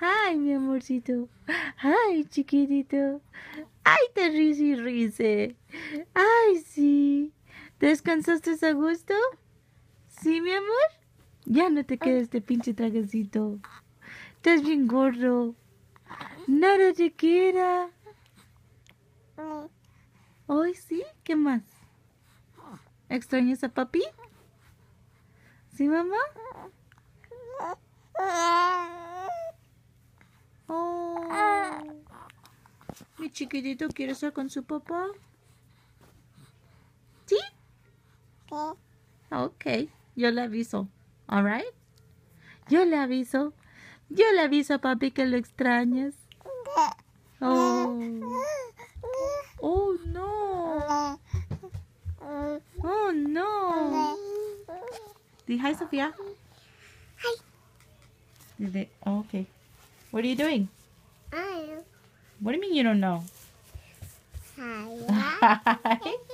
Ay, mi amorcito. Ay, chiquitito. Ay, te ríes y ríes! Ay, sí. ¿Descansaste a gusto? Sí, mi amor. Ya no te quedes este pinche te Estás bien gordo. Nada te queda. Hoy sí, ¿qué más? ¿Extrañas a papi? ¿Sí, mamá? Mi chiquitito quiere estar con su papá. ¿Sí? Ok, yo le aviso. right, Yo le aviso. Yo le aviso a papi que lo extrañas. Oh. Oh, no. Oh, no. Di hi, Sofía. Hi. okay. What are you doing? What do you mean you don't know? Hi.